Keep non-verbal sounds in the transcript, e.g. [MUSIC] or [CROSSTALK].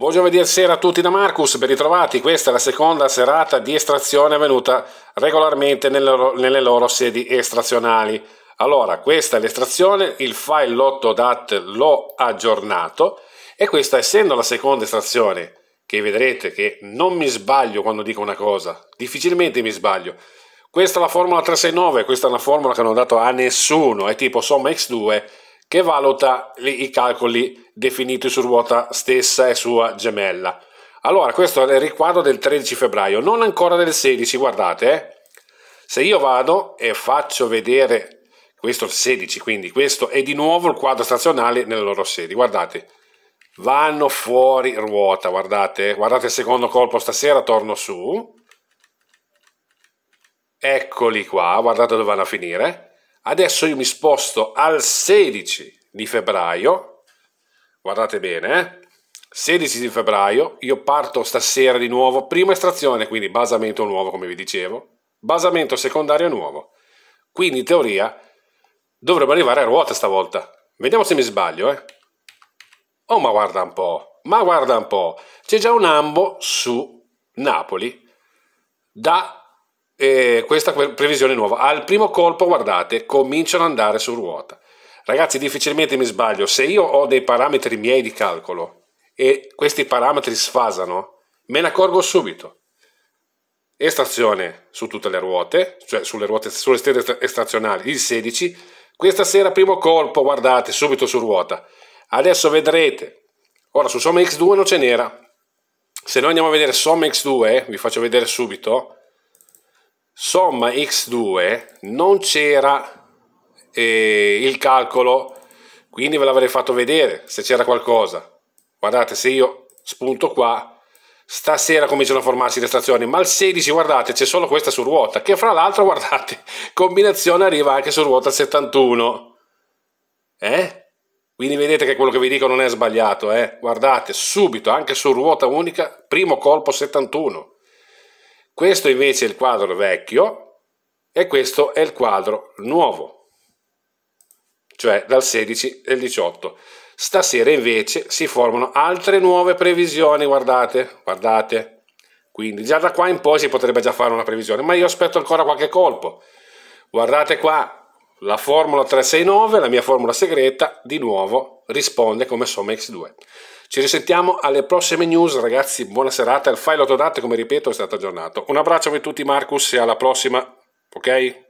Buon giovedì sera a tutti da Marcus, ben ritrovati. Questa è la seconda serata di estrazione avvenuta regolarmente nelle loro, nelle loro sedi estrazionali. Allora, questa è l'estrazione, il file lotto.dat l'ho aggiornato e questa essendo la seconda estrazione, che vedrete che non mi sbaglio quando dico una cosa, difficilmente mi sbaglio. Questa è la formula 369, questa è una formula che non ho dato a nessuno, è tipo somma x2 che valuta i calcoli definiti su ruota stessa e sua gemella. Allora, questo è il riquadro del 13 febbraio, non ancora del 16, guardate. Eh. Se io vado e faccio vedere questo 16, quindi questo è di nuovo il quadro stazionale nelle loro sedi, guardate. Vanno fuori ruota, guardate, eh. guardate il secondo colpo stasera, torno su. Eccoli qua, guardate dove vanno a finire Adesso io mi sposto al 16 di febbraio, guardate bene, eh? 16 di febbraio, io parto stasera di nuovo, prima estrazione, quindi basamento nuovo come vi dicevo, basamento secondario nuovo, quindi in teoria dovremmo arrivare a ruota stavolta, vediamo se mi sbaglio, eh? Oh ma guarda un po', ma guarda un po', c'è già un ambo su Napoli da eh, questa previsione nuova. Al primo colpo, guardate, cominciano ad andare su ruota. Ragazzi, difficilmente mi sbaglio. Se io ho dei parametri miei di calcolo e questi parametri sfasano, me ne accorgo subito. Estrazione su tutte le ruote, cioè sulle, ruote, sulle stelle estrazionali, il 16. Questa sera primo colpo, guardate, subito su ruota. Adesso vedrete. Ora, su somma x2 non ce n'era. Se noi andiamo a vedere somma x2, eh, vi faccio vedere subito, somma x2 non c'era eh, il calcolo quindi ve l'avrei fatto vedere se c'era qualcosa guardate se io spunto qua stasera cominciano a formarsi le stazioni ma al 16 guardate c'è solo questa su ruota che fra l'altro [LAUGHS] guardate combinazione arriva anche su ruota 71 eh? quindi vedete che quello che vi dico non è sbagliato eh? guardate subito anche su ruota unica primo colpo 71 questo invece è il quadro vecchio e questo è il quadro nuovo, cioè dal 16 al 18. Stasera invece si formano altre nuove previsioni, guardate, guardate. Quindi già da qua in poi si potrebbe già fare una previsione, ma io aspetto ancora qualche colpo. Guardate qua, la formula 369, la mia formula segreta, di nuovo risponde come somma x2. Ci risentiamo alle prossime news ragazzi, buona serata, il file autodate come ripeto è stato aggiornato. Un abbraccio a tutti Marcus e alla prossima, ok?